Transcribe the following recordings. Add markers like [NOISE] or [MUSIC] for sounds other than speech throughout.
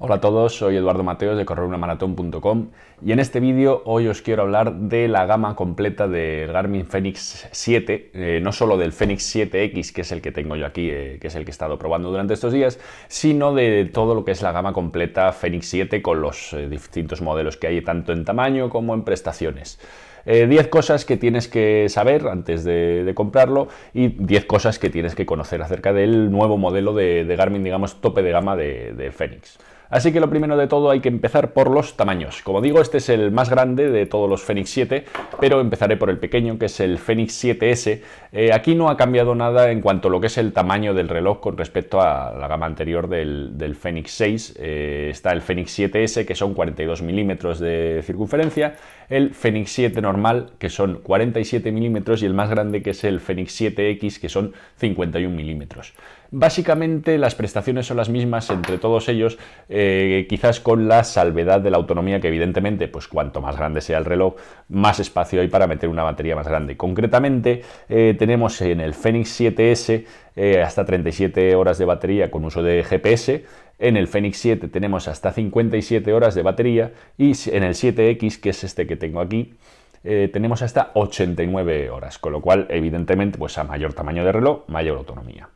Hola a todos, soy Eduardo Mateos de correrunamaratón.com y en este vídeo hoy os quiero hablar de la gama completa del Garmin Fenix 7, eh, no solo del Fenix 7X, que es el que tengo yo aquí, eh, que es el que he estado probando durante estos días, sino de todo lo que es la gama completa Fenix 7 con los eh, distintos modelos que hay tanto en tamaño como en prestaciones. 10 cosas que tienes que saber antes de, comprarlo y 10 cosas que tienes que conocer acerca del nuevo modelo de, Garmin, digamos, tope de gama de, de Fenix. Así que lo primero de todo hay que empezar por los tamaños. Como digo, este es el más grande de todos los Fenix 7, pero empezaré por el pequeño, que es el Fenix 7S. Eh, aquí no ha cambiado nada en cuanto a lo que es el tamaño del reloj con respecto a la gama anterior del, Fenix 6. Eh, está el Fenix 7S, que son 42 milímetros de circunferencia, el Fenix 7 normal, que son 47 milímetros, y el más grande, que es el Fenix 7X, que son 51 milímetros. Básicamente las prestaciones son las mismas entre todos ellos, eh, quizás con la salvedad de la autonomía que evidentemente, pues cuanto más grande sea el reloj, más espacio hay para meter una batería más grande. Concretamente eh, tenemos en el Fenix 7S eh, hasta 37 horas de batería con uso de GPS, en el Fenix 7 tenemos hasta 57 horas de batería y en el 7X, que es este que tengo aquí, tenemos hasta 89 horas, con lo cual evidentemente pues a mayor tamaño de reloj, mayor autonomía.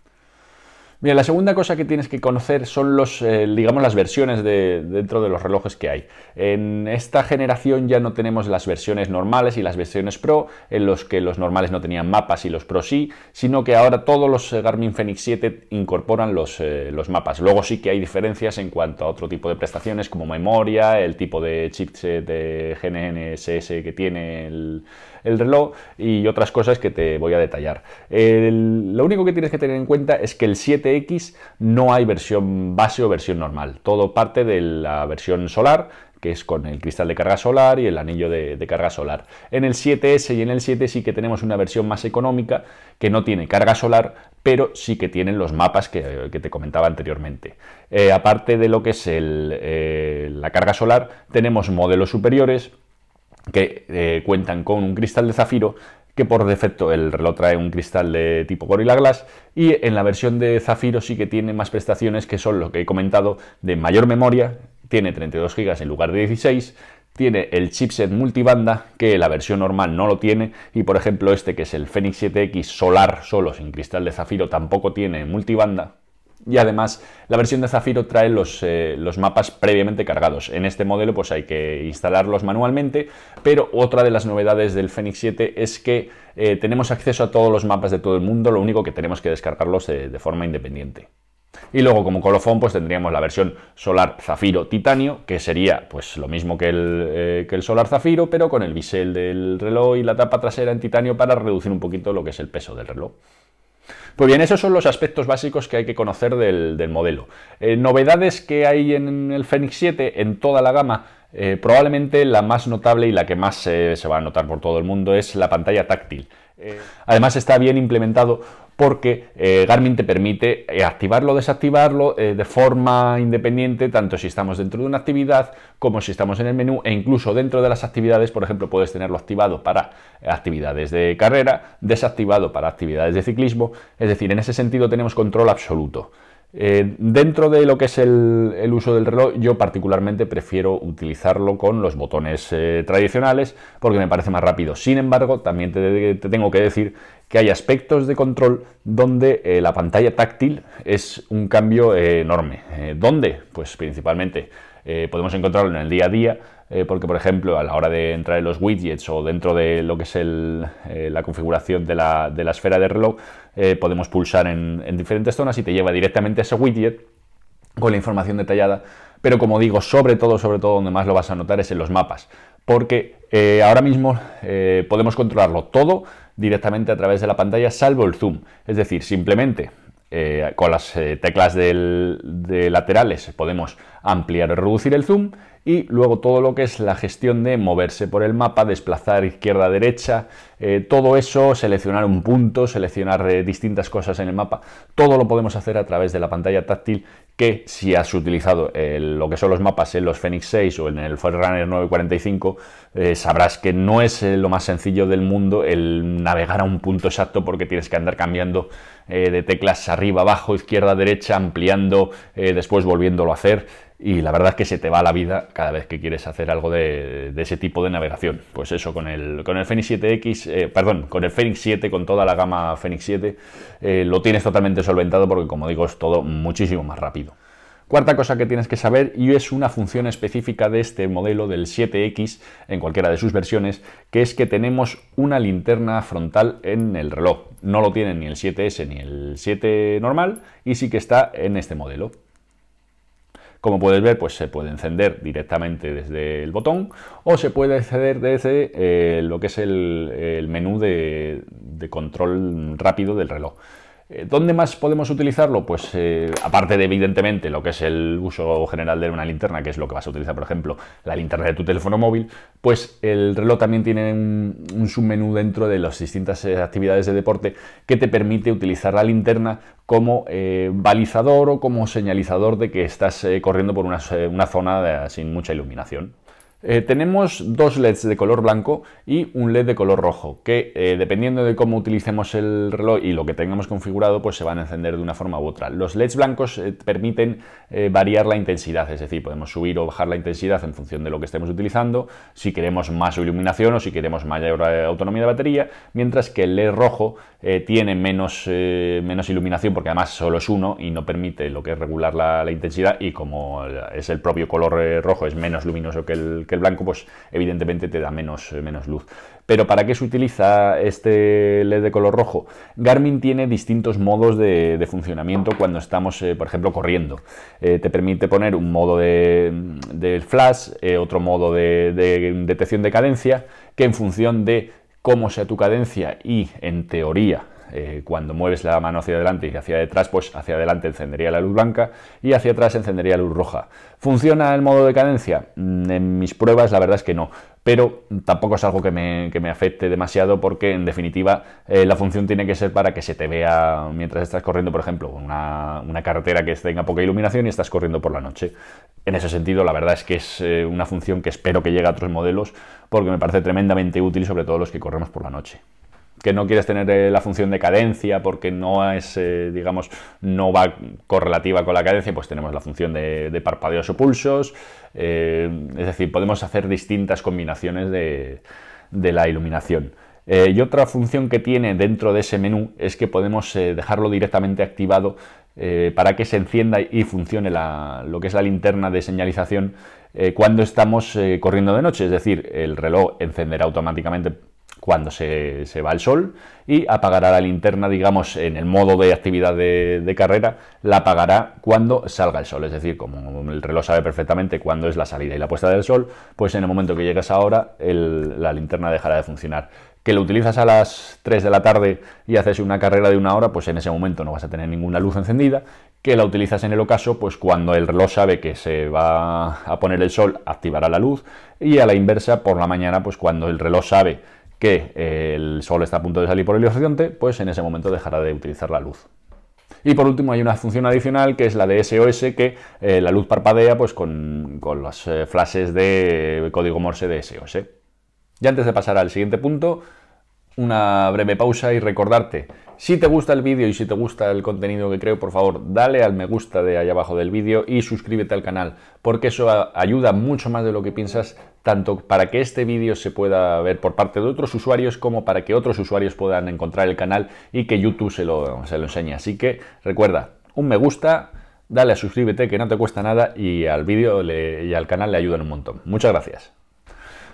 Mira, la segunda cosa que tienes que conocer son los, eh, digamos, las versiones de, dentro de los relojes que hay. En esta generación ya no tenemos las versiones normales y las versiones Pro, en los que los normales no tenían mapas y los Pro sí, sino que ahora todos los Garmin Fenix 7 incorporan los, eh, los mapas. Luego sí que hay diferencias en cuanto a otro tipo de prestaciones como memoria, el tipo de chipset de GNSS que tiene el el reloj y otras cosas que te voy a detallar. lo único que tienes que tener en cuenta es que el 7X no hay versión base o versión normal, todo parte de la versión solar que es con el cristal de carga solar y el anillo de, carga solar. En el 7S y en el 7 sí que tenemos una versión más económica que no tiene carga solar, pero sí que tienen los mapas que, te comentaba anteriormente. Eh, aparte de lo que es eh, la carga solar, tenemos modelos superiores, que eh, cuentan con un cristal de zafiro que por defecto el reloj trae un cristal de tipo Gorilla Glass y en la versión de Zafiro sí que tiene más prestaciones que son lo que he comentado de mayor memoria, tiene 32 GB en lugar de 16, tiene el chipset multibanda que la versión normal no lo tiene y por ejemplo este que es el Fenix 7X solar solo sin cristal de Zafiro tampoco tiene multibanda y además, la versión de Zafiro trae eh, los, mapas previamente cargados. En este modelo, pues hay que instalarlos manualmente. Pero otra de las novedades del Fenix 7 es que eh, tenemos acceso a todos los mapas de todo el mundo. Lo único que tenemos que descargarlos de forma independiente. Y luego, como colofón, pues tendríamos la versión Solar Zafiro Titanio, que sería pues lo mismo que el, eh, que el Solar Zafiro, pero con el bisel del reloj y la tapa trasera en titanio para reducir un poquito lo que es el peso del reloj. Pues bien, esos son los aspectos básicos que hay que conocer del, modelo. Eh, novedades que hay en el Fenix 7 en toda la gama. Eh, probablemente la más notable y la que más se va a notar por todo el mundo es la pantalla táctil. Eh, además está bien implementado porque eh, Garmin te permite eh, activarlo o desactivarlo de forma independiente, tanto si estamos dentro de una actividad como si estamos en el menú e incluso dentro de las actividades, por ejemplo, puedes tenerlo activado para actividades de carrera, desactivado para actividades de ciclismo, es decir, en ese sentido tenemos control absoluto. Eh, dentro de lo que es el, uso del reloj, yo particularmente prefiero utilizarlo con los botones eh, tradicionales porque me parece más rápido. Sin embargo, también te, tengo que decir que hay aspectos de control donde eh, la pantalla táctil es un cambio enorme. ¿Dónde? Pues principalmente podemos encontrarlo en el día a día eh, porque por ejemplo a la hora de entrar en los widgets o dentro de lo que es eh, la configuración de la, esfera de reloj, eh, podemos pulsar en, diferentes zonas y te lleva directamente a ese widget con la información detallada pero como digo, sobre todo, sobre todo, donde más lo vas a notar es en los mapas, porque ahora mismo podemos controlarlo todo directamente a través de la pantalla, salvo el zoom, es decir, simplemente con las teclas de laterales podemos ampliar o reducir el zoom y luego todo lo que es la gestión de moverse por el mapa, desplazar izquierda, derecha, eh, todo eso, seleccionar un punto, seleccionar eh, distintas cosas en el mapa, todo lo podemos hacer a través de la pantalla táctil que si has utilizado eh, lo que son los mapas en los Fenix 6 o en el Forerunner 945, sabrás que no es lo más sencillo del mundo el navegar a un punto exacto porque tienes que andar cambiando de teclas arriba, abajo, izquierda, derecha, ampliando, después volviéndolo a hacer y la verdad es que se te va la vida cada vez que quieres hacer algo de, ese tipo de navegación. Pues eso, con el, con el Fenix 7X, eh, perdón, con el Fenix 7, con toda la gama Fenix 7, eh, lo tienes totalmente solventado porque, como digo, es todo muchísimo más rápido. Cuarta cosa que tienes que saber y es una función específica de este modelo del 7X en cualquiera de sus versiones, que es que tenemos una linterna frontal en el reloj. No lo tienen ni el 7S ni el 7 normal y sí que está en este modelo. Como puedes ver, pues se puede encender directamente desde el botón o se puede acceder desde eh, lo que es el, menú de control rápido del reloj. Eh, ¿Dónde más podemos utilizarlo? Pues eh, aparte de evidentemente lo que es el uso general de una linterna, que es lo que vas a utilizar, por ejemplo, la linterna de tu teléfono móvil, pues el reloj también tiene un, submenú dentro de las distintas eh, actividades de deporte que te permite utilizar la linterna como balizador o como señalizador de que estás corriendo por una, zona sin mucha iluminación. Eh, tenemos dos LEDs de color blanco y un LED de color rojo, que eh, dependiendo de cómo utilicemos el reloj y lo que tengamos configurado, pues se van a encender de una forma u otra. Los LEDs blancos eh, permiten variar la intensidad, es decir, podemos subir o bajar la intensidad en función de lo que estemos utilizando, si queremos más iluminación o si queremos mayor autonomía de batería, mientras que el LED rojo tiene menos, menos iluminación porque además solo es uno y no permite lo que es regular la, la intensidad y como es el propio color rojo es menos luminoso que el el blanco, pues evidentemente te da menos, eh, menos luz. Pero ¿para qué se utiliza este LED de color rojo? Garmin tiene distintos modos de, funcionamiento cuando estamos, eh, por ejemplo, corriendo. Eh, te permite poner un modo de, flash, otro modo de detección de cadencia, que en función de cómo sea tu cadencia y, en teoría, eh, cuando mueves la mano hacia adelante y hacia detrás, pues hacia adelante encendería la luz blanca y hacia atrás encendería la luz roja. ¿Funciona el modo de cadencia? Mm, en mis pruebas la verdad es que no, pero tampoco es algo que me, afecte demasiado porque en definitiva eh, la función tiene que ser para que se te vea mientras estás corriendo, por ejemplo, una, carretera que tenga poca iluminación y estás corriendo por la noche. En ese sentido, la verdad es que es eh, una función que espero que llegue a otros modelos porque me parece tremendamente útil, sobre todo los que corremos por la noche que no quieres tener eh, la función de cadencia porque no es, eh, digamos, no va correlativa con la cadencia, pues tenemos la función de, parpadeos o pulsos. Eh, es decir, podemos hacer distintas combinaciones de, la iluminación. y otra función que tiene dentro de ese menú es que podemos dejarlo directamente activado para que se encienda y funcione lo que es la linterna de señalización cuando estamos corriendo de noche. Es decir, el reloj encenderá automáticamente cuando se, va el sol y apagará la linterna, digamos, en el modo de actividad de, carrera, la apagará cuando salga el sol. Es decir, como el reloj sabe perfectamente cuándo es la salida y la puesta del sol, pues en el momento que llegas ahora, la linterna dejará de funcionar que lo utilizas a las 3 de la tarde y haces una carrera de una hora, pues en ese momento no vas a tener ninguna luz encendida, que la utilizas en el ocaso, pues cuando el reloj sabe que se va a poner el sol, activará la luz, y a la inversa, por la mañana, pues cuando el reloj sabe que eh, el sol está a punto de salir por el horizonte, pues en ese momento dejará de utilizar la luz. Y por último hay una función adicional que es la de SOS que eh, la luz parpadea pues, con, las eh, flashes de código Morse de SOS. Y antes de pasar al siguiente punto, una breve pausa y recordarte, si te gusta el vídeo y si te gusta el contenido que creo, por favor, dale al me gusta de ahí abajo del vídeo y suscríbete al canal, porque eso ayuda mucho más de lo que piensas tanto para que este vídeo se pueda ver por parte de otros usuarios como para que otros usuarios puedan encontrar el canal y que YouTube se lo, se lo enseñe. Así que recuerda, un me gusta, dale a suscríbete que no te cuesta nada y al vídeo y al canal le ayudan un montón. Muchas gracias.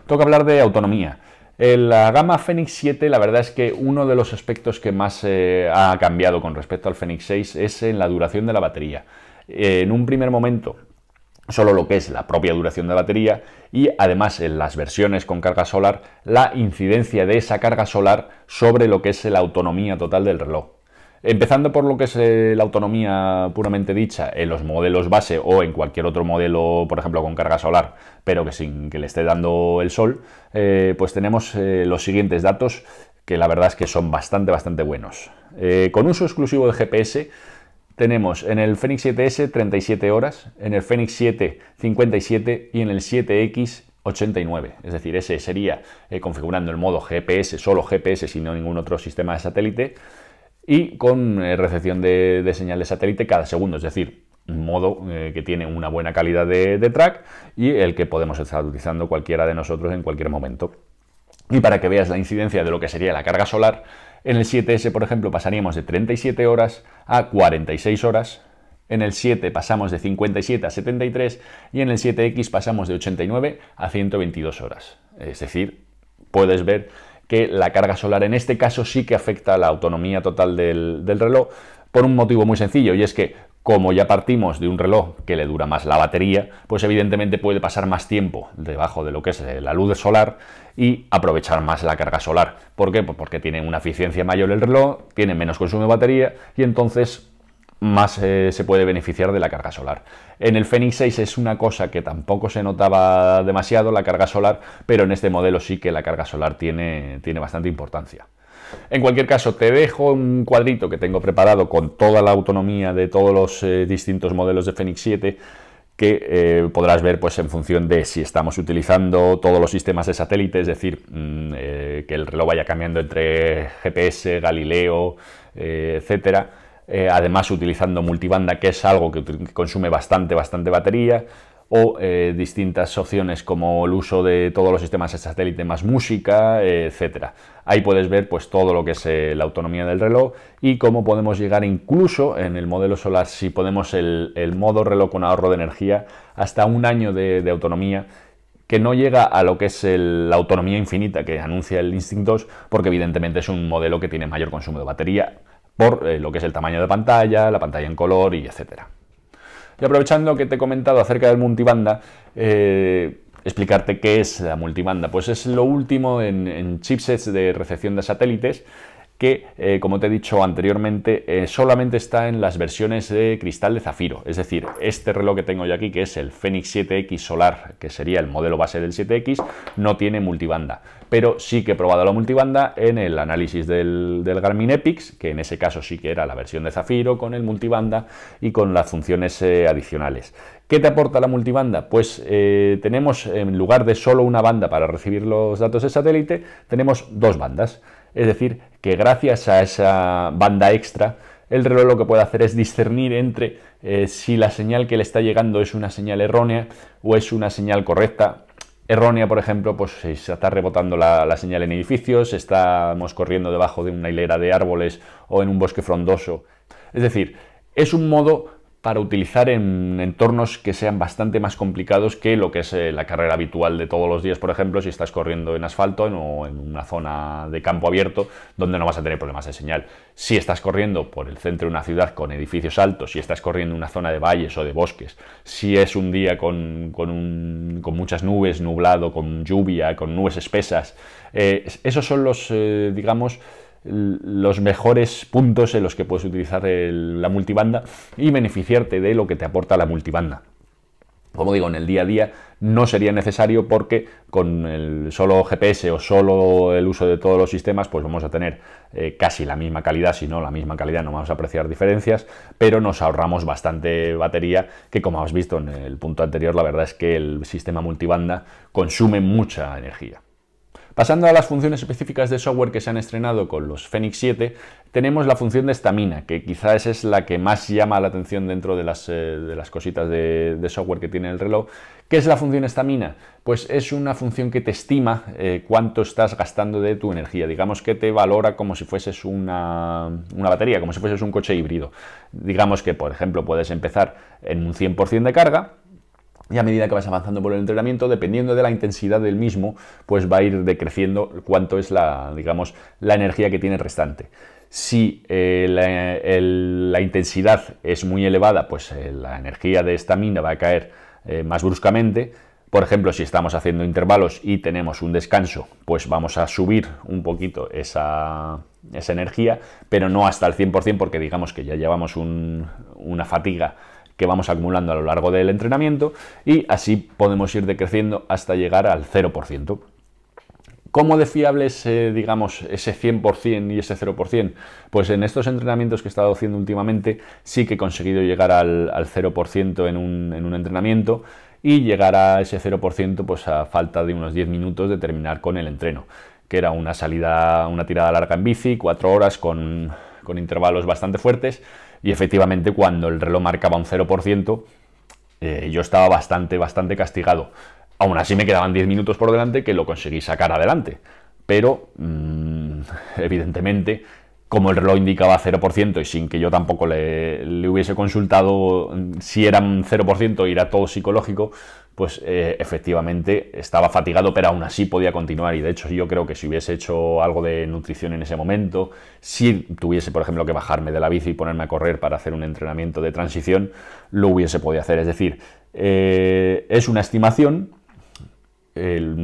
Toca hablar de autonomía. En la gama Fenix 7, la verdad es que uno de los aspectos que más eh, ha cambiado con respecto al Fenix 6 es en la duración de la batería. En un primer momento solo lo que es la propia duración de batería y además en las versiones con carga solar la incidencia de esa carga solar sobre lo que es la autonomía total del reloj. Empezando por lo que es eh, la autonomía puramente dicha en los modelos base o en cualquier otro modelo, por ejemplo, con carga solar, pero que sin que le esté dando el sol, eh, pues tenemos eh, los siguientes datos que la verdad es que son bastante, bastante buenos. con uso exclusivo de GPS, tenemos en el Fenix 7S 37 horas, en el Fenix 7 57 y en el 7X 89. Es decir, ese sería eh, configurando el modo GPS, solo GPS, sin ningún otro sistema de satélite, y con eh, recepción de, de, señal de satélite cada segundo, es decir, un modo eh, que tiene una buena calidad de track y el que podemos estar utilizando cualquiera de nosotros en cualquier momento. Y para que veas la incidencia de lo que sería la carga solar, en el 7S, por ejemplo, pasaríamos de 37 horas a 46 horas. En el 7 pasamos de 57 a 73 y en el 7X pasamos de 89 a 122 horas. Es decir, puedes ver que la carga solar en este caso sí que afecta a la autonomía total del, del reloj, por un motivo muy sencillo, y es que como ya partimos de un reloj que le dura más la batería, pues evidentemente puede pasar más tiempo debajo de lo que es eh, la luz solar y aprovechar más la carga solar. ¿Por qué? Pues porque tiene una eficiencia mayor el reloj, tiene menos consumo de batería y entonces más eh, se puede beneficiar de la carga solar. En el Fenix 6 es una cosa que tampoco se notaba demasiado la carga solar, pero en este modelo sí que la carga solar tiene, tiene bastante importancia. En cualquier caso, te dejo un cuadrito que tengo preparado con toda la autonomía de todos los eh, distintos modelos de Fenix 7 que eh, podrás ver pues, en función de si estamos utilizando todos los sistemas de satélite, es decir, mm, eh, que el reloj vaya cambiando entre GPS, Galileo, etc. además utilizando multibanda, que es algo que, que, consume bastante, bastante batería, o eh, distintas opciones como el uso de todos los sistemas de satélite más música, etc. etcétera. Ahí puedes ver pues, todo lo que es eh, la autonomía del reloj y cómo podemos llegar incluso en el modelo solar, si podemos el, modo reloj con ahorro de energía, hasta un año de, autonomía que no llega a lo que es la autonomía infinita que anuncia el Instinct 2, porque evidentemente es un modelo que tiene mayor consumo de batería por eh, lo que es el tamaño de pantalla, la pantalla en color y etcétera. Y aprovechando que te he comentado acerca del multibanda, eh, explicarte qué es la multibanda. Pues es lo último en chipsets de recepción de satélites que, eh, como te he dicho anteriormente, eh, solamente está en las versiones de cristal de zafiro. Es decir, este reloj que tengo yo aquí, que es el Fenix 7X Solar, que sería el modelo base del 7X, no tiene multibanda. Pero sí que he probado la multibanda en el análisis del, Garmin Epix, que en ese caso sí que era la versión de zafiro con el multibanda y con las funciones eh, adicionales. ¿Qué te aporta la multibanda? Pues tenemos, en lugar de solo una banda para recibir los datos de satélite, tenemos dos bandas. Es decir, que gracias a esa banda extra, el reloj lo que puede hacer es discernir entre eh, si la señal que le está llegando es una señal errónea o es una señal correcta. Errónea, por ejemplo, pues se está rebotando la, la señal en edificios, estamos corriendo debajo de una hilera de árboles o en un bosque frondoso. Es decir, es un modo para utilizar en entornos que sean bastante más complicados que lo que es eh, la carrera habitual de todos los días, por ejemplo, si estás corriendo en asfalto o en una zona de campo abierto donde no vas a tener problemas de señal. Si estás corriendo por el centro de una ciudad con edificios altos, si estás corriendo en una zona de valles o de bosques, si es un día con, con, un, con muchas nubes, nublado, con lluvia, con nubes espesas, eh, esos son los, eh, digamos, los mejores puntos en los que puedes utilizar la multibanda y beneficiarte de lo que te aporta la multibanda. Como digo, en el día a día no sería necesario porque con el solo GPS o solo el uso de todos los sistemas, pues vamos a tener eh, casi la misma calidad, si no la misma calidad, no vamos a apreciar diferencias, pero nos ahorramos bastante batería, que como has visto en el punto anterior, la verdad es que el sistema multibanda consume mucha energía. Pasando a las funciones específicas de software que se han estrenado con los Fenix 7, tenemos la función de estamina, que quizás es la que más llama la atención dentro de las, eh, cositas de, software que tiene el reloj. ¿Qué es la función estamina? Pues es una función que te estima eh, cuánto estás gastando de tu energía. Digamos que te valora como si fueses una, una batería, como si fueses un coche híbrido. Digamos que, por ejemplo, puedes empezar en un 100% de carga y a medida que vas avanzando por el entrenamiento, dependiendo de la intensidad del mismo, pues va a ir decreciendo cuánto es la, digamos, la energía que tiene restante. Si eh, la, intensidad es muy elevada, pues eh, la energía de esta mina va a caer eh, más bruscamente. Por ejemplo, si estamos haciendo intervalos y tenemos un descanso, pues vamos a subir un poquito esa, esa energía, pero no hasta el 100% porque digamos que ya llevamos una fatiga que vamos acumulando a lo largo del entrenamiento y así podemos ir decreciendo hasta llegar al 0%. ¿Cómo de fiable es, eh, digamos, ese 100% y ese 0%? Pues en estos entrenamientos que he estado haciendo últimamente sí que he conseguido llegar al, 0% en un, entrenamiento y llegar a ese 0% pues a falta de unos 10 minutos de terminar con el entreno, que era una salida, una tirada larga en bici, 4 horas con intervalos bastante fuertes y efectivamente, cuando el reloj marcaba un 0%, eh, yo estaba bastante, bastante castigado. Aún así me quedaban 10 minutos por delante que lo conseguí sacar adelante. Pero, mm, [LAUGHS] evidentemente, como el reloj indicaba 0% y sin que yo tampoco le, hubiese consultado mm, si eran 0% y era todo psicológico, pues eh, efectivamente estaba fatigado, pero aún así podía continuar. Y de hecho yo creo que si hubiese hecho algo de nutrición en ese momento, si tuviese, por ejemplo, que bajarme de la bici y ponerme a correr para hacer un entrenamiento de transición, lo hubiese podido hacer. Es decir, eh, es una estimación,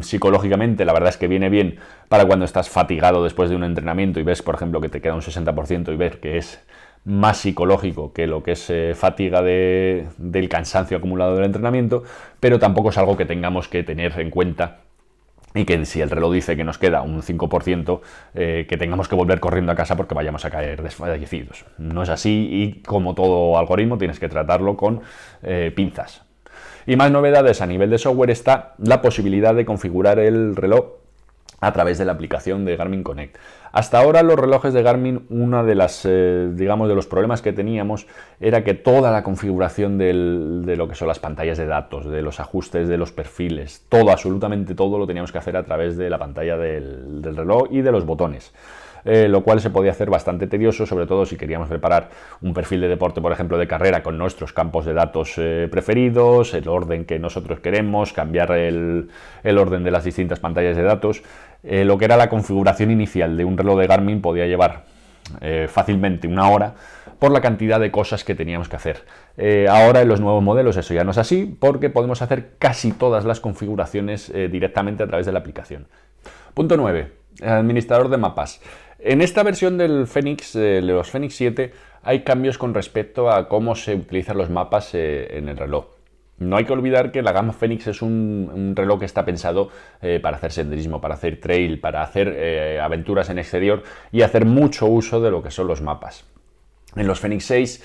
psicológicamente la verdad es que viene bien para cuando estás fatigado después de un entrenamiento y ves, por ejemplo, que te queda un 60% y ves que es más psicológico que lo que es eh, fatiga de, del cansancio acumulado del entrenamiento, pero tampoco es algo que tengamos que tener en cuenta y que si el reloj dice que nos queda un 5%, eh, que tengamos que volver corriendo a casa porque vayamos a caer desfallecidos. No es así y como todo algoritmo tienes que tratarlo con eh, pinzas. Y más novedades a nivel de software está la posibilidad de configurar el reloj a través de la aplicación de Garmin Connect. Hasta ahora los relojes de Garmin, uno de las, eh, digamos, de los problemas que teníamos era que toda la configuración de lo que son las pantallas de datos, de los ajustes, de los perfiles, todo, absolutamente todo lo teníamos que hacer a través de la pantalla del reloj y de los botones. Eh, lo cual se podía hacer bastante tedioso, sobre todo si queríamos preparar un perfil de deporte, por ejemplo, de carrera con nuestros campos de datos eh, preferidos, el orden que nosotros queremos, cambiar el, orden de las distintas pantallas de datos. Eh, lo que era la configuración inicial de un reloj de Garmin podía llevar fácilmente una hora por la cantidad de cosas que teníamos que hacer. ahora en los nuevos modelos eso ya no es así porque podemos hacer casi todas las configuraciones directamente a través de la aplicación. Punto 9. Administrador de mapas. En esta versión del Fénix, eh, de los Fénix 7, hay cambios con respecto a cómo se utilizan los mapas eh, en el reloj. No hay que olvidar que la gama Fénix es un, reloj que está pensado eh, para hacer senderismo, para hacer trail, para hacer aventuras en exterior y hacer mucho uso de lo que son los mapas. En los Fénix 6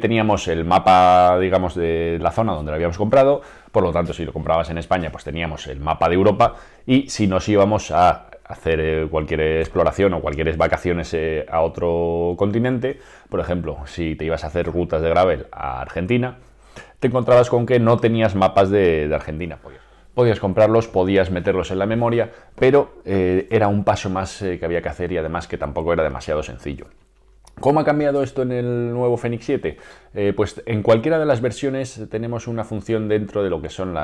teníamos el mapa, digamos, de la zona donde lo habíamos comprado, por lo tanto, si lo comprabas en España, pues teníamos el mapa de Europa y si nos íbamos a hacer eh, cualquier exploración o cualquier vacaciones eh, a otro continente, por ejemplo, si te ibas a hacer rutas de gravel a Argentina, te encontrabas con que no tenías mapas de, Argentina. Podías comprarlos, podías meterlos en la memoria, pero eh, era un paso más que había que hacer y además que tampoco era demasiado sencillo. ¿Cómo ha cambiado esto en el nuevo Fenix 7? Eh, pues en cualquiera de las versiones tenemos una función dentro de lo que son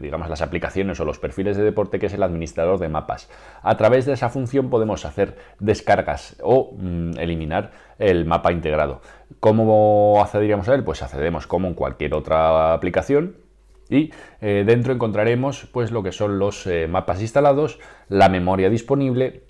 digamos, las aplicaciones o los perfiles de deporte que es el administrador de mapas. A través de esa función podemos hacer descargas o mm, eliminar el mapa integrado. ¿Cómo accederíamos a él? Pues accedemos como en cualquier otra aplicación y eh, dentro encontraremos pues lo que son los eh, mapas instalados, la memoria disponible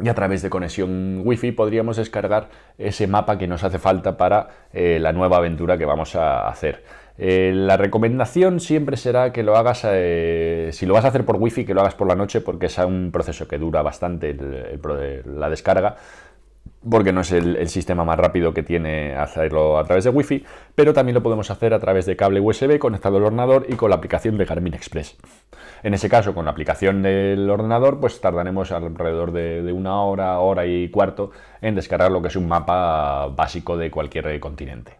y a través de conexión wifi podríamos descargar ese mapa que nos hace falta para eh, la nueva aventura que vamos a hacer. Eh, la recomendación siempre será que lo hagas, eh, si lo vas a hacer por wifi, que lo hagas por la noche porque es un proceso que dura bastante la descarga, porque no es el, sistema más rápido que tiene hacerlo a través de Wi-Fi, pero también lo podemos hacer a través de cable USB conectado al ordenador y con la aplicación de Garmin Express. En ese caso, con la aplicación del ordenador, pues tardaremos alrededor de, una hora, hora y cuarto en descargar lo que es un mapa básico de cualquier continente.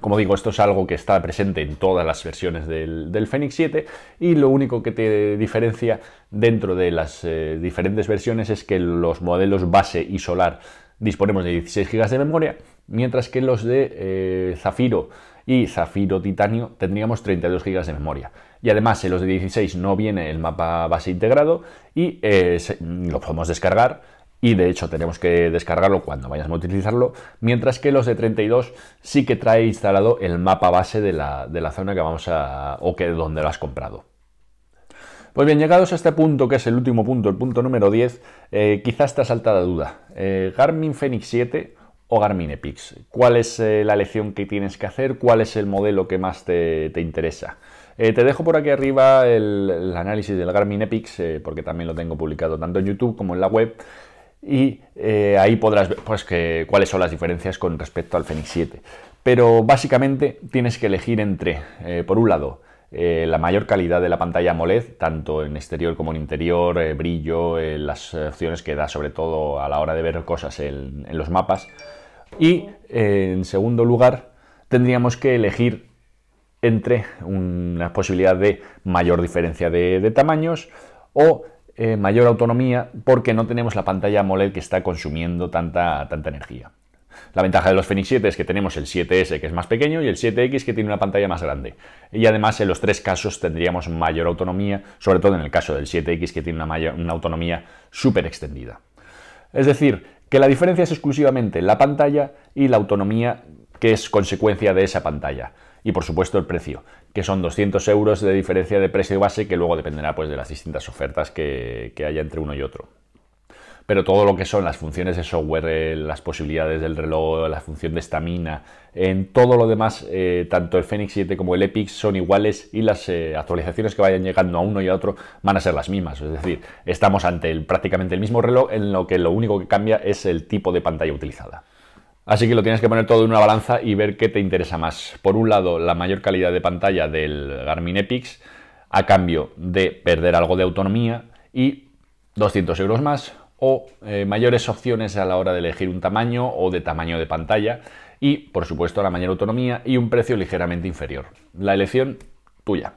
Como digo, esto es algo que está presente en todas las versiones del, Fenix 7 y lo único que te diferencia dentro de las eh, diferentes versiones es que los modelos base y solar disponemos de 16 GB de memoria, mientras que los de eh, Zafiro y Zafiro Titanio tendríamos 32 GB de memoria. Y además en los de 16 no viene el mapa base integrado y eh, lo podemos descargar. Y de hecho tenemos que descargarlo cuando vayamos a utilizarlo, mientras que los de 32 sí que trae instalado el mapa base de la, de la zona que vamos a... o que donde lo has comprado. Pues bien, llegados a este punto, que es el último punto, el punto número 10, eh, quizás te ha duda. Eh, Garmin Fenix 7 o Garmin Epix. ¿Cuál es eh, la elección que tienes que hacer? ¿Cuál es el modelo que más te, interesa? te dejo por aquí arriba el, análisis del Garmin Epix, porque también lo tengo publicado tanto en YouTube como en la web. Y ahí podrás ver pues, cuáles son las diferencias con respecto al Fenix 7. Pero básicamente tienes que elegir entre, por un lado, eh, la mayor calidad de la pantalla AMOLED, tanto en exterior como en interior, eh, brillo, eh, las opciones que da sobre todo a la hora de ver cosas en, los mapas. Y en segundo lugar, tendríamos que elegir entre una posibilidad de mayor diferencia de, tamaños o mayor autonomía porque no tenemos la pantalla AMOLED que está consumiendo tanta energía. La ventaja de los Fenix 7 es que tenemos el 7S que es más pequeño y el 7X que tiene una pantalla más grande. Y además en los tres casos tendríamos mayor autonomía, sobre todo en el caso del 7X que tiene una, autonomía súper extendida. Es decir, que la diferencia es exclusivamente la pantalla y la autonomía que es consecuencia de esa pantalla. Y por supuesto el precio, que son 200 euros de diferencia de precio base que luego dependerá pues, de las distintas ofertas que haya entre uno y otro pero todo lo que son las funciones de software, eh, las posibilidades del reloj, la función de estamina, en todo lo demás, eh, tanto el Fenix 7 como el Epic son iguales y las eh, actualizaciones que vayan llegando a uno y a otro van a ser las mismas. Es decir, estamos ante el, prácticamente el mismo reloj en lo que lo único que cambia es el tipo de pantalla utilizada. Así que lo tienes que poner todo en una balanza y ver qué te interesa más. Por un lado, la mayor calidad de pantalla del Garmin Epix a cambio de perder algo de autonomía y 200 euros más o eh, mayores opciones a la hora de elegir un tamaño o de tamaño de pantalla y, por supuesto, la mayor autonomía y un precio ligeramente inferior. La elección tuya.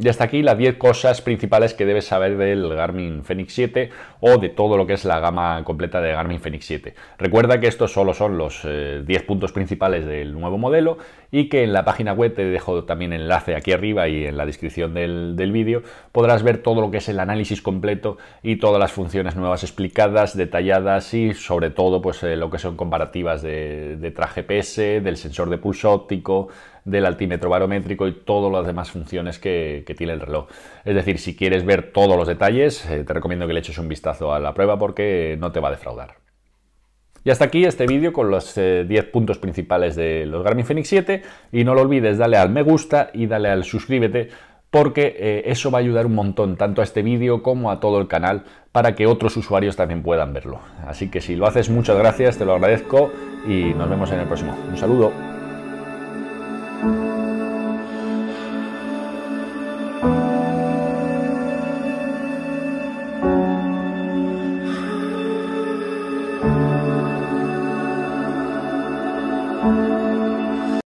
Y hasta aquí las 10 cosas principales que debes saber del Garmin Fenix 7 o de todo lo que es la gama completa de Garmin Fenix 7. Recuerda que estos solo son los 10 eh, puntos principales del nuevo modelo y que en la página web te dejo también enlace aquí arriba y en la descripción del, vídeo podrás ver todo lo que es el análisis completo y todas las funciones nuevas explicadas, detalladas y sobre todo pues eh, lo que son comparativas de, traje GPS, del sensor de pulso óptico, del altímetro barométrico y todas las demás funciones que, tiene el reloj. Es decir, si quieres ver todos los detalles, eh, te recomiendo que le eches un vistazo a la prueba porque no te va a defraudar. Y hasta aquí este vídeo con los 10 eh, puntos principales de los Garmin Fenix 7 y no lo olvides, dale al me gusta y dale al suscríbete porque eh, eso va a ayudar un montón tanto a este vídeo como a todo el canal para que otros usuarios también puedan verlo. Así que si lo haces, muchas gracias, te lo agradezco y nos vemos en el próximo. Un saludo. Thank you.